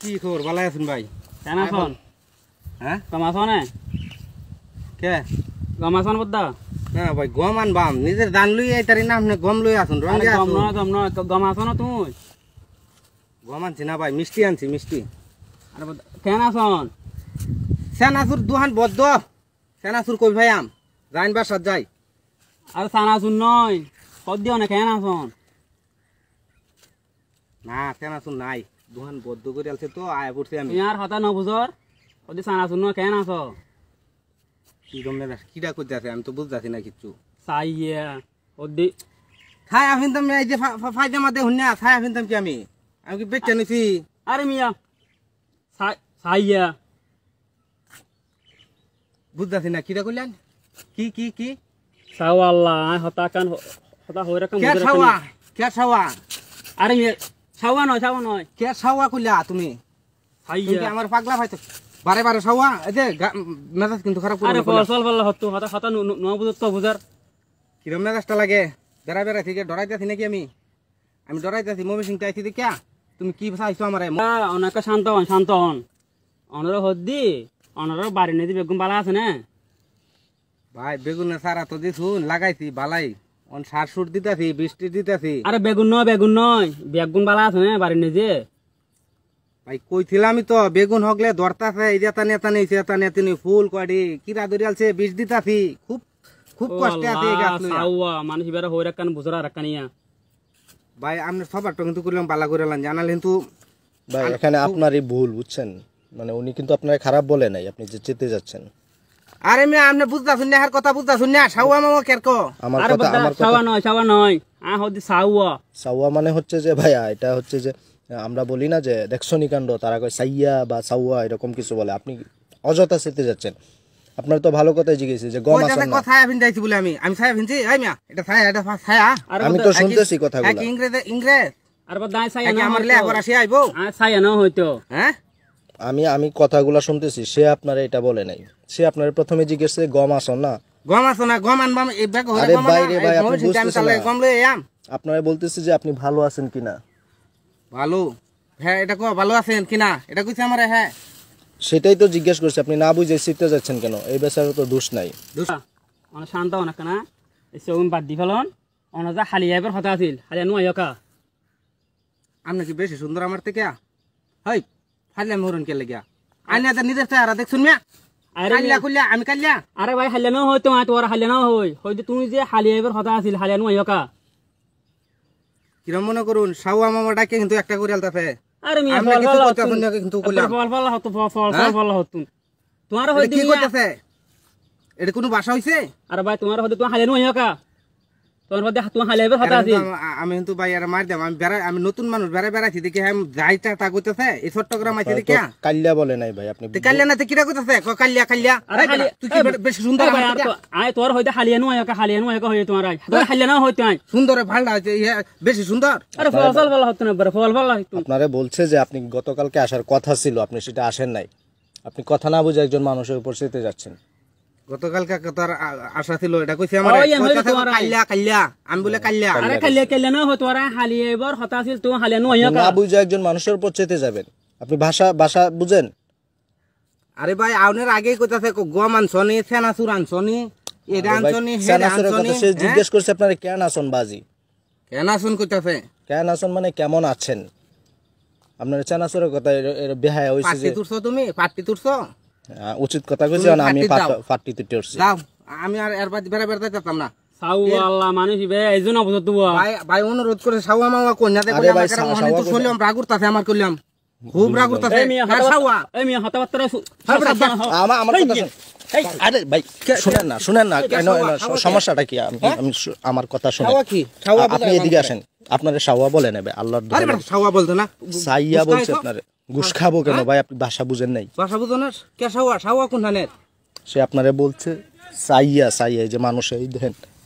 কি খবর ভালো আছেন ভাই কেন আসন হ্যাঁ কমাসনে কে গমাসন বুদ্ধা হ্যাঁ ভাই গম আন বাম নিজের দান লুই এই তারি নাম গম লুই আসুন রঙে গম নয় গম নয় গম আসন তুই গম আনছি না ভাই মিষ্টি আনছি মিষ্টি আরে কেন আসন সেনাসুর দুহান বদ্ধ সেনাসুর কই ভাই আম জাইন বা সাত যাই আর সানাসুর নয় সদ্য অনেক কেন আসন না সেনাসুর নাই দোকান বদ্ধ করে আলছে তো আয় পড়ছি আমি ইয়ার হতা ন বুঝর ওদি সানা শুনো কেন আছো কি দমনে কিডা কই যাছে আমি তো বুঝতাছি না কিচ্ছু সাইয়া ওদি খাই আফিন তুমি এই যে ফায়দা মাদে হুন্না খাই আফিন তুমি আমি আমি কি বেচে নিছি আরে মিয়া সাইয়া বুঝতাছি না কিডা কইলেন কি কি কি সাওয়াল্লাহ হতা কান হতা হইরা কান কে সাওয়া কে সাওয়া আরে মিয়া সাওয়া নয় সাওয়া নয় কে সাওয়া কইলা তুমি তুমি আমার পাগলা ভাই তো বারে বারে সাওয়া এই যে মেজাজ কিন্তু খারাপ করে আরে ফসল ভালো হতো হাতা হাতা নো বুঝত তো বুঝার কিরম মেজাজটা লাগে বেড়া বেড়া থেকে ডরাই যাচ্ছি নাকি আমি আমি ডরাই যাচ্ছি মমি সিং তাই তো ক্যা তুমি কি চাইছো আমার অনেক শান্ত হন শান্ত হন অনর দি অনর বাড়ি নিয়ে বেগুন বালা আছে না ভাই বেগুন সারা তো দিছুন লাগাইছি বালাই অন সুর দিতাছি বৃষ্টি দিতাছি আরে বেগুন নয় বেগুন নয় বেগুন বালা আছে না বাড়ির নিজে ভাই কইছিলামই তো বেগুন হকলে দরতাছে এই যে তানে তানে সে তানে তিনি ফুল কয়ডি কিরা দরিয়ালছে বিষ দিতাছি খুব খুব কষ্ট আছে এই গাছ লইয়া সাওয়া মানুষ বেরা হইরা কান বুঝরা রাখানিয়া ভাই আমি সবার তো কিন্তু করলাম বালা করেলাম লান জানাল কিন্তু ভাই এখানে আপনারই ভুল বুঝছেন মানে উনি কিন্তু আপনার খারাপ বলে নাই আপনি যে চেতে যাচ্ছেন আরে আপনি আর কথা বুঝতাছেন না সাওয়া মামা আমার কথা আমার সাওয়া নয় নয় আ মানে হচ্ছে যে ভাইয়া এটা হচ্ছে যে আমরা বলি না যে দেখছো নিকাণ্ড তারা কয় সাইয়া বা সাউয়া এরকম কিছু বলে আপনি অযথা সেতে যাচ্ছেন আপনার তো ভালো কথাই জিজ্ঞেস যে গম আসল না কথা বলে আমি আমি ছায়া ভিনছি এই মিয়া এটা ছায়া এটা আমি তো শুনতেছি কথাগুলো ইংরেজ ইংরেজ আর বাদ দাই ছায়া আমার লে আইবো সাইয়া না হইতো হ্যাঁ আমি আমি কথাগুলো শুনতেছি সে আপনার এটা বলে নাই সে আপনার প্রথমে জিজ্ঞেস গম আসন না গম আসন না গম আনবাম আরে বাইরে ভাই আপনি বুঝতেছেন আম আপনারা বলতেছে যে আপনি ভালো আছেন কিনা ভালো হ্যাঁ এটা কো ভালো আছেন কিনা এটা কইছে আমারে হ্যাঁ সেটাই তো জিজ্ঞেস করছি আপনি না বুঝে শিখতে যাচ্ছেন কেন এই বেচারা তো দোষ নাই দোষ মানে শান্ত অনেক না এই সৌম বাদ দি ফেলন অনজা হালিয়াইবার হতা আছিল হালিয়া নয় আপনি কি বেশি সুন্দর আমার থেকে হই হাল্লা কে আরে ভাই তোমার হয়তো তুমি যে আছিল হালিয়ানো কিরম মনে করুন সাউ মামা ডাকে কিন্তু একটা করে আলতা ফে আরে মিয়া ফল ফল হতুন কিন্তু ফল ফল হতো ফল ফল ফল হ্যাঁ? হতুন তোমার কি করতেছে এটা কোনো ভাষা হইছে আরে ভাই তোমার হয়তো তোমার হালিয়ানো আর সুন্দর ইয়ে, বেশি সুন্দর আরে ফল ভালো না ফল ভালো বলছে যে আপনি গতকালকে আসার কথা ছিল আপনি সেটা আসেন নাই আপনি কথা না বুঝে একজন মানুষের উপর সেতে যাচ্ছেন আশা এটা আনছনি আনছনি আনছনি হ্যাঁ? জিজ্ঞেস বাজি মানে কেমন আছেন আপনার চেনাচুরের কথা বেহায় তুমি পাটি তুরছো উচিত কথা কইছি আমি ফাটি তুটে দাও আমি আর এর বাদ বেড়া বেড়াতে যেতাম না সাউ আল্লাহ মানুষ এইজন ভাই ভাই অনুরোধ করে সাউ মনে তো শুনলাম রাগুর তাতে আমার খুব এই মিয়া এই মিয়া আমার কথা এই আরে ভাই শুনেন না শুনেন না কেন সমস্যাটা কি আমি হ্যাঁ? আমার কথা শুনেন কি আপনি এদিকে আসেন আপনারে সাওয়া বলে নেবে আল্লাহর আরে সাওয়া বলতো না সাইয়া বলছে আপনারে গুস খাবো কেন হ্যাঁ? ভাই আপনি ভাষা বুঝেন নাই ভাষা বুঝেন না কে সাওয়া সাওয়া সে আপনারে বলছে সাইয়া সাইয়া যে মানুষ এই দেখেন